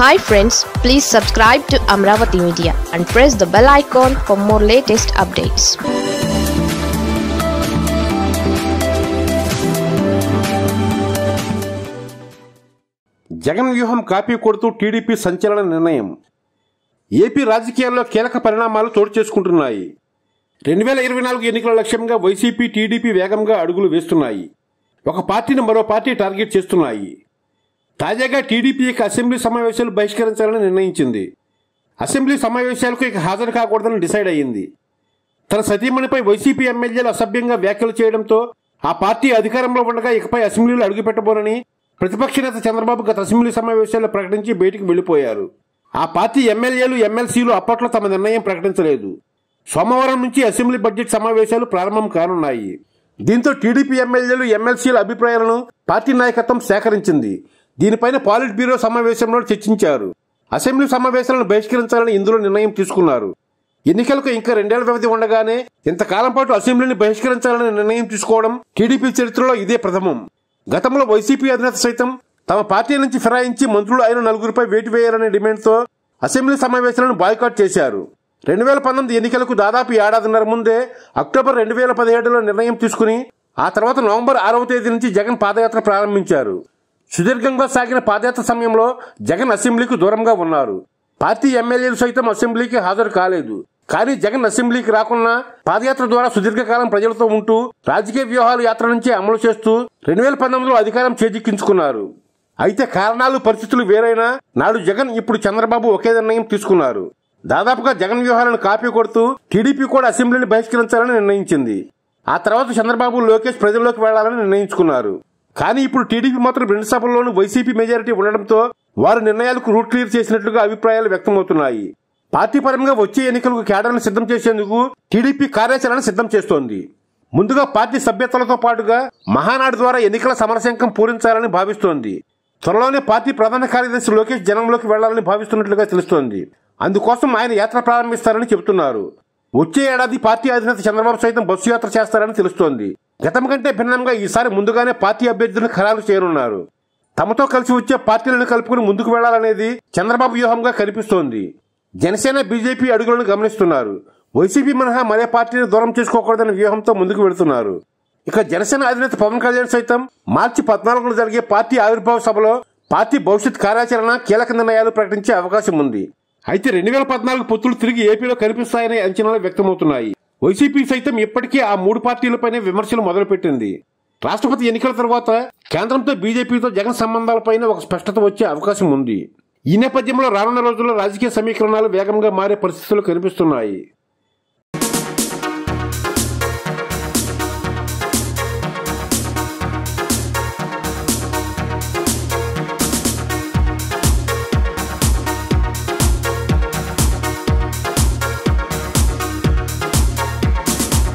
hi friends please subscribe to Amaravati media and press the bell icon for more latest updates Jagan వ్యూహం copy కొడుతూ TDP సంచలన నిర్ణయం AP రాజకీయాల్లో కీలక పరిణామాలు చోటు చేసుకుంటున్నాయి రెండు వేల ఇరవై నాలుగు ఎన్నికల లక్ష్యంగా వైసీపీ టీడీపీ వేగంగా అడుగులు వేస్తున్నాయి ఒక పార్టీని మరో పార్టీ టార్గెట్ చేస్తున్నాయి తాజాగా టీడీపీ అసెంబ్లీ సమావేశాలు బహిష్కరించాలని నిర్ణయించింది అసెంబ్లీ సమావేశాలకు ఇక హాజరు కాకూడదని డిసైడ్ అయ్యింది తన సతీమణిపై వైసీపీ ఎమ్మెల్యేలు అసభ్యంగా వ్యాఖ్యలు చేయడంతో ఆ పార్టీ అధికారంలో ఉండగా ఇకపై అసెంబ్లీలో అడుగుపెట్టబోనని ప్రతిపక్ష నేత చంద్రబాబు గత అసెంబ్లీ సమావేశాల్లో ప్రకటించి బయటికి వెళ్లిపోయారు ఆ పార్టీ ఎమ్మెల్యేలు ఎమ్మెల్సీలు అప్పట్లో తమ నిర్ణయం ప్రకటించలేదు సోమవారం నుంచి అసెంబ్లీ బడ్జెట్ సమావేశాలు ప్రారంభం కానున్నాయి దీంతో టీడీపీ ఎమ్మెల్యేలు ఎమ్మెల్సీల అభిప్రాయాలను పార్టీ నాయకత్వం సేకరించింది దీనిపైన పాలిట్ బ్యూరో సమావేశంలో చర్చించారు అసెంబ్లీ సమావేశాలను బహిష్కరించాలని ఇందులో నిర్ణయం తీసుకున్నారు ఎన్నికలకు ఇంకా రెండేళ్ల వ్యవధి ఉండగానే ఇంతకాలం పాటు అసెంబ్లీని బహిష్కరించాలని నిర్ణయం తీసుకోవడం టీడీపీ చరిత్రలో ఇదే ప్రథమం గతంలో వైసీపీ అధినేత సైతం తమ పార్టీ నుంచి ఫిరాయించి మంత్రులు అయిన నలుగురిపై వేటు వేయాలనే డిమాండ్తో అసెంబ్లీ సమావేశాలను బాయ్కాట్ చేశారు రెండు వేల పంతొమ్మిది ఎన్నికలకు దాదాపు ఏడాదిన్నర ముందే అక్టోబర్ రెండు వేల పదిహేడులో నిర్ణయం తీసుకుని ఆ తర్వాత నవంబర్ ఆరవ తేదీ నుంచి జగన్ పాదయాత్ర ప్రారంభించారు సుదీర్ఘంగా సాగిన పాదయాత్ర సమయంలో జగన్ అసెంబ్లీకి దూరంగా ఉన్నారు పార్టీ ఎమ్మెల్యేలు సైతం అసెంబ్లీకి హాజరు కాలేదు కానీ జగన్ అసెంబ్లీకి రాకున్నా పాదయాత్ర ద్వారా సుదీర్ఘకాలం ప్రజలతో ఉంటూ రాజకీయ వ్యూహాలు యాత్ర నుంచే అమలు చేస్తూ రెండు వేల పంతొమ్మిదిలో అధికారం చేజిక్కించుకున్నారు అయితే కారణాలు పరిస్థితులు వేరైనా నాడు జగన్ ఇప్పుడు చంద్రబాబు ఒకే నిర్ణయం తీసుకున్నారు దాదాపుగా జగన్ వ్యూహాలను కాపీ కొడుతూ టీడీపీ కూడా అసెంబ్లీని బహిష్కరించాలని నిర్ణయించింది ఆ తర్వాత చంద్రబాబు లోకేష్ ప్రజల్లోకి వెళ్లాలని నిర్ణయించుకున్నారు కానీ ఇప్పుడు టీడీపీ మాత్రం రెండు సభల్లోనూ వైసీపీ మెజారిటీ ఉండడంతో వారి నిర్ణయాలకు రూట్ క్లియర్ చేసినట్లుగా అభిప్రాయాలు వ్యక్తమవుతున్నాయి పార్టీ పరంగా వచ్చే ఎన్నికలకు కేడర్ను సిద్ధం చేసేందుకు టీడీపీ కార్యాచరణ సిద్ధం చేస్తోంది ముందుగా పార్టీ సభ్యతలతో పాటుగా మహానాడు ద్వారా ఎన్నికల సమరశంకం పూరించాలని భావిస్తోంది త్వరలోనే పార్టీ ప్రధాన కార్యదర్శి లోకేష్ జనంలోకి వెళ్లాలని భావిస్తున్నట్లుగా తెలుస్తోంది అందుకోసం ఆయన యాత్ర ప్రారంభిస్తారని చెబుతున్నారు వచ్చే ఏడాది పార్టీ అధినేత చంద్రబాబు సైతం బస్సు యాత్ర చేస్తారని తెలుస్తోంది గతం కంటే భిన్నంగా ఈసారి ముందుగానే పార్టీ అభ్యర్థులను ఖరారు చేయనున్నారు తమతో కలిసి వచ్చే పార్టీలను కలుపుకుని ముందుకు వెళ్లాలనేది చంద్రబాబు వ్యూహంగా కనిపిస్తోంది జనసేన బీజేపీ అడుగులను గమనిస్తున్నారు వైసీపీ మినహా మరే పార్టీని దూరం చేసుకోకూడదనే వ్యూహంతో ముందుకు వెళుతున్నారు ఇక జనసేన అధినేత పవన్ కళ్యాణ్ సైతం మార్చి పద్నాలుగున జరిగే పార్టీ ఆవిర్భావ సభలో పార్టీ భవిష్యత్ కార్యాచరణ కీలక నిర్ణయాలు ప్రకటించే అవకాశం ఉంది అయితే రెండు వేల పద్నాలుగు పొత్తులు తిరిగి ఏపీలో కనిపిస్తాయనే అంచనాలు వ్యక్తమవుతున్నాయి వైసీపీ సైతం ఇప్పటికే ఆ మూడు పార్టీలపైనే విమర్శలు మొదలుపెట్టింది రాష్ట్రపతి ఎన్నికల తర్వాత కేంద్రంతో బీజేపీతో జగన్ సంబంధాలపైన ఒక స్పష్టత వచ్చే అవకాశం ఉంది ఈ నేపథ్యంలో రానున్న రోజుల్లో రాజకీయ సమీకరణాలు వేగంగా మారే పరిస్థితులు కనిపిస్తున్నాయి